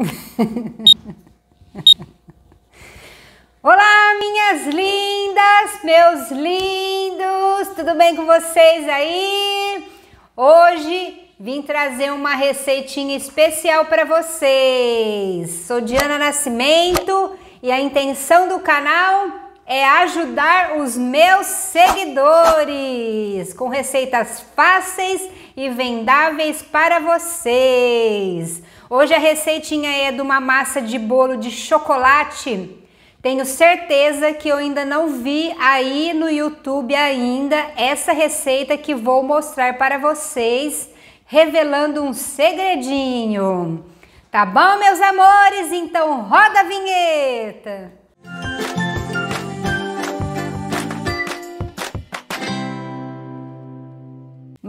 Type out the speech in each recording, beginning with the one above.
Olá, minhas lindas, meus lindos, tudo bem com vocês aí? Hoje vim trazer uma receitinha especial para vocês. Sou Diana Nascimento e a intenção do canal é ajudar os meus seguidores com receitas fáceis e vendáveis para vocês. Hoje a receitinha é de uma massa de bolo de chocolate. Tenho certeza que eu ainda não vi aí no YouTube ainda essa receita que vou mostrar para vocês, revelando um segredinho. Tá bom, meus amores? Então roda a vinheta!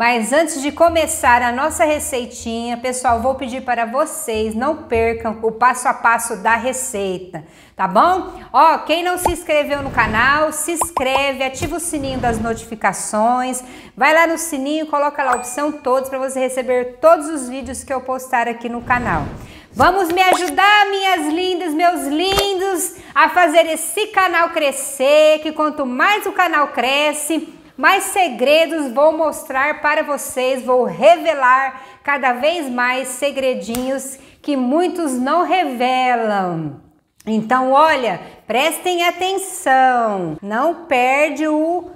Mas antes de começar a nossa receitinha, pessoal, vou pedir para vocês não percam o passo a passo da receita, tá bom? Ó, quem não se inscreveu no canal, se inscreve, ativa o sininho das notificações, vai lá no sininho, coloca lá a opção todos para você receber todos os vídeos que eu postar aqui no canal. Vamos me ajudar, minhas lindas, meus lindos, a fazer esse canal crescer, que quanto mais o canal cresce, mais segredos vou mostrar para vocês, vou revelar cada vez mais segredinhos que muitos não revelam. Então, olha, prestem atenção, não perde o,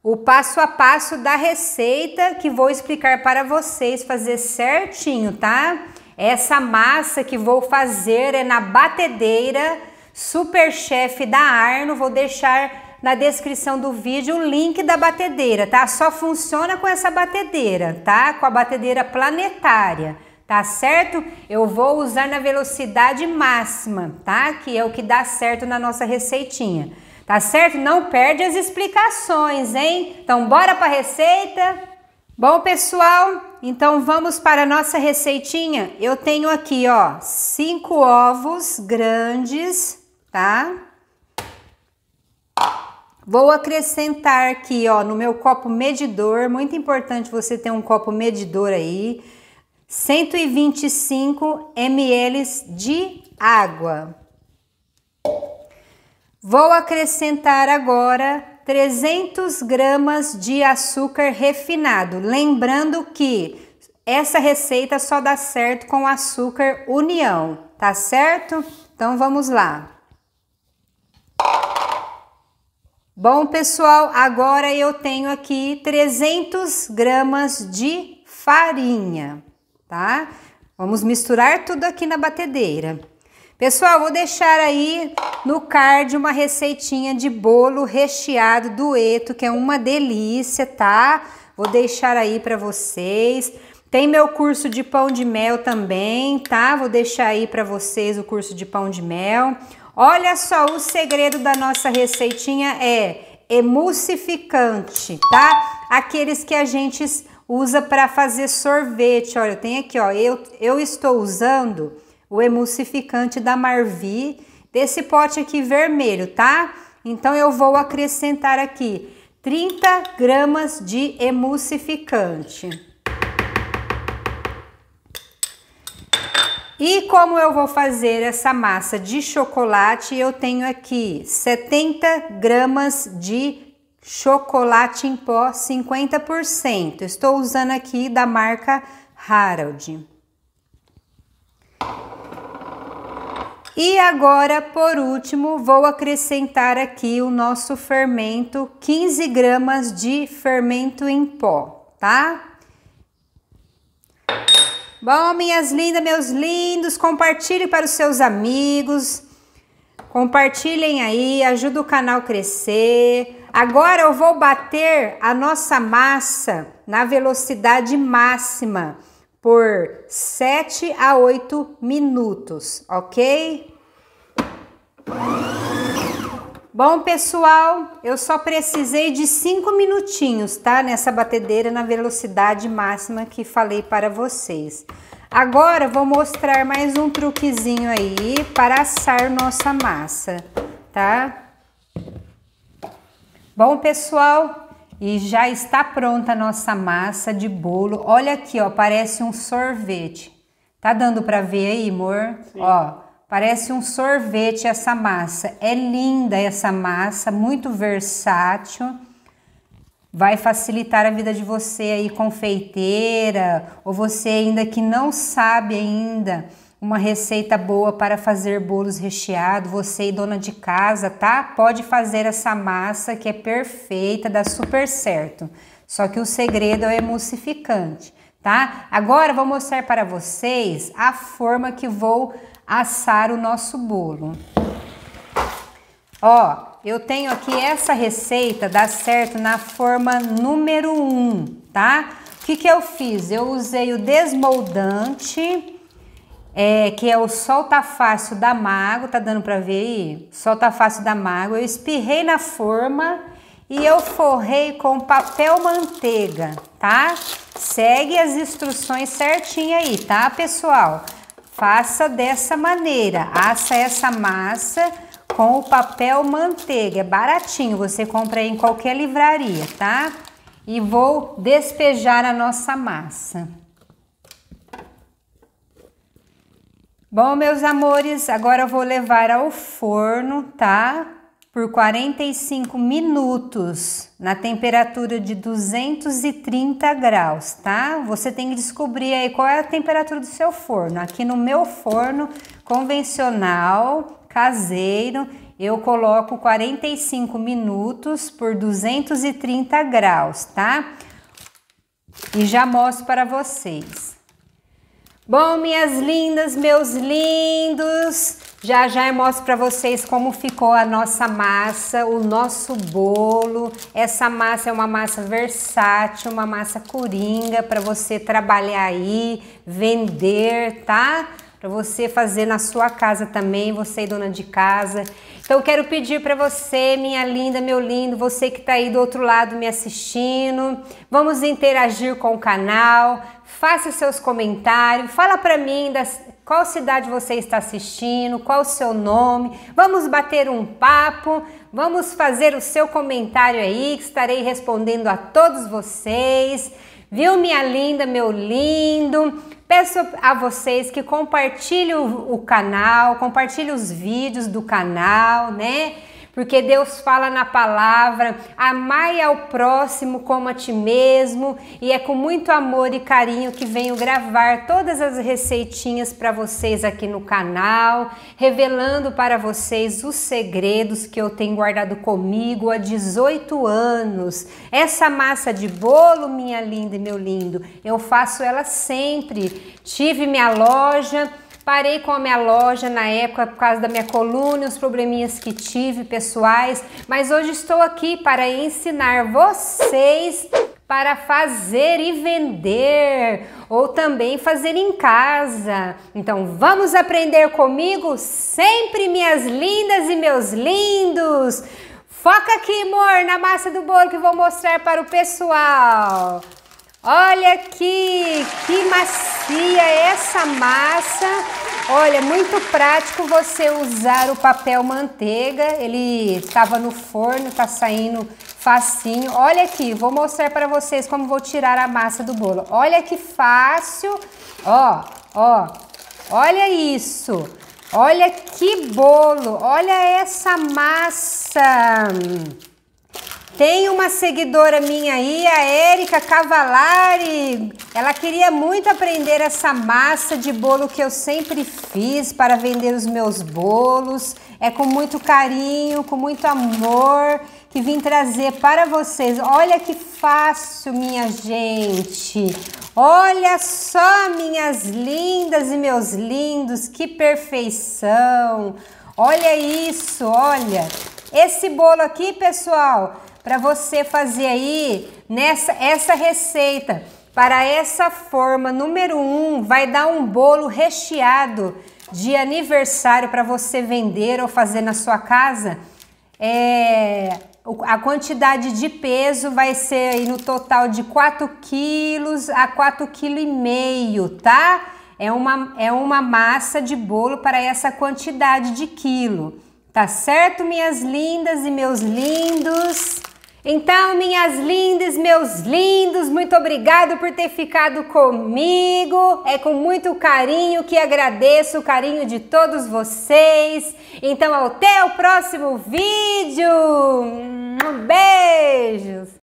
o passo a passo da receita que vou explicar para vocês fazer certinho, tá? Essa massa que vou fazer é na batedeira Super Chef da Arno, vou deixar na descrição do vídeo o link da batedeira, tá? Só funciona com essa batedeira, tá? Com a batedeira planetária, tá certo? Eu vou usar na velocidade máxima, tá? Que é o que dá certo na nossa receitinha. Tá certo? Não perde as explicações, hein? Então bora para a receita. Bom, pessoal, então vamos para a nossa receitinha. Eu tenho aqui, ó, cinco ovos grandes, tá? Vou acrescentar aqui, ó, no meu copo medidor, muito importante você ter um copo medidor aí, 125 ml de água. Vou acrescentar agora 300 gramas de açúcar refinado. Lembrando que essa receita só dá certo com açúcar união, tá certo? Então vamos lá. Bom, pessoal, agora eu tenho aqui 300 gramas de farinha, tá? Vamos misturar tudo aqui na batedeira. Pessoal, vou deixar aí no card uma receitinha de bolo recheado dueto, que é uma delícia, tá? Vou deixar aí para vocês. Tem meu curso de pão de mel também, tá? Vou deixar aí para vocês o curso de pão de mel. Olha só, o segredo da nossa receitinha é emulsificante, tá? Aqueles que a gente usa para fazer sorvete. Olha, tem aqui, ó, eu, eu estou usando o emulsificante da Marvi, desse pote aqui vermelho, tá? Então eu vou acrescentar aqui 30 gramas de emulsificante. E como eu vou fazer essa massa de chocolate, eu tenho aqui 70 gramas de chocolate em pó 50%. Estou usando aqui da marca Harald. E agora, por último, vou acrescentar aqui o nosso fermento, 15 gramas de fermento em pó, tá? Bom, minhas lindas, meus lindos, compartilhe para os seus amigos. Compartilhem aí, ajuda o canal a crescer. Agora eu vou bater a nossa massa na velocidade máxima por 7 a 8 minutos, ok? Bom, pessoal, eu só precisei de cinco minutinhos, tá? Nessa batedeira na velocidade máxima que falei para vocês. Agora vou mostrar mais um truquezinho aí para assar nossa massa, tá? Bom, pessoal, e já está pronta a nossa massa de bolo. Olha aqui, ó, parece um sorvete. Tá dando para ver aí, amor? Sim. Ó, Parece um sorvete essa massa. É linda essa massa, muito versátil. Vai facilitar a vida de você aí confeiteira ou você ainda que não sabe ainda uma receita boa para fazer bolos recheados, você e dona de casa, tá? Pode fazer essa massa que é perfeita, dá super certo. Só que o segredo é o emulsificante, tá? Agora vou mostrar para vocês a forma que vou assar o nosso bolo. Ó, eu tenho aqui essa receita, dá certo na forma número 1, um, tá? O que, que eu fiz? Eu usei o desmoldante, é, que é o solta fácil da Mago, tá dando para ver aí? Solta fácil da Mago, eu espirrei na forma e eu forrei com papel manteiga, tá? Segue as instruções certinho aí, tá, pessoal? Faça dessa maneira, assa essa massa com o papel manteiga, é baratinho, você compra em qualquer livraria, tá? E vou despejar a nossa massa. Bom, meus amores, agora eu vou levar ao forno, tá? por 45 minutos na temperatura de 230 graus, tá? Você tem que descobrir aí qual é a temperatura do seu forno. Aqui no meu forno convencional, caseiro, eu coloco 45 minutos por 230 graus, tá? E já mostro para vocês. Bom, minhas lindas, meus lindos, já já eu mostro para vocês como ficou a nossa massa, o nosso bolo. Essa massa é uma massa versátil, uma massa coringa para você trabalhar aí, vender, tá? Para você fazer na sua casa também, você é dona de casa. Então eu quero pedir para você, minha linda, meu lindo, você que está aí do outro lado me assistindo, vamos interagir com o canal, faça seus comentários, fala para mim das qual cidade você está assistindo, qual o seu nome. Vamos bater um papo, vamos fazer o seu comentário aí, que estarei respondendo a todos vocês. Viu, minha linda, meu lindo? Peço a vocês que compartilhem o canal, compartilhem os vídeos do canal, né? porque Deus fala na palavra: amai ao próximo como a ti mesmo, e é com muito amor e carinho que venho gravar todas as receitinhas para vocês aqui no canal, revelando para vocês os segredos que eu tenho guardado comigo há 18 anos. Essa massa de bolo, minha linda e meu lindo, eu faço ela sempre. Tive minha loja Parei com a minha loja na época por causa da minha coluna, os probleminhas que tive pessoais, mas hoje estou aqui para ensinar vocês para fazer e vender ou também fazer em casa. Então vamos aprender comigo sempre, minhas lindas e meus lindos. Foca aqui, amor, na massa do bolo que vou mostrar para o pessoal. Olha aqui, que macia essa massa. Olha, muito prático você usar o papel manteiga. Ele estava no forno, tá saindo facinho. Olha aqui, vou mostrar para vocês como vou tirar a massa do bolo. Olha que fácil. Ó, ó. Olha isso. Olha que bolo. Olha essa massa. Tem uma seguidora minha aí, a Érica Cavalari. Ela queria muito aprender essa massa de bolo que eu sempre fiz para vender os meus bolos. É com muito carinho, com muito amor que vim trazer para vocês. Olha que fácil, minha gente. Olha só, minhas lindas e meus lindos, que perfeição. Olha isso, olha. Esse bolo aqui, pessoal, para você fazer aí nessa essa receita. Para essa forma número um, vai dar um bolo recheado de aniversário para você vender ou fazer na sua casa. É, a quantidade de peso vai ser aí no total de 4 quilos a 4,5 kg, tá? É uma, é uma massa de bolo para essa quantidade de quilo. Tá certo, minhas lindas e meus lindos? Então, minhas lindas, meus lindos, muito obrigado por ter ficado comigo. É com muito carinho que agradeço o carinho de todos vocês. Então, até o próximo vídeo. beijos.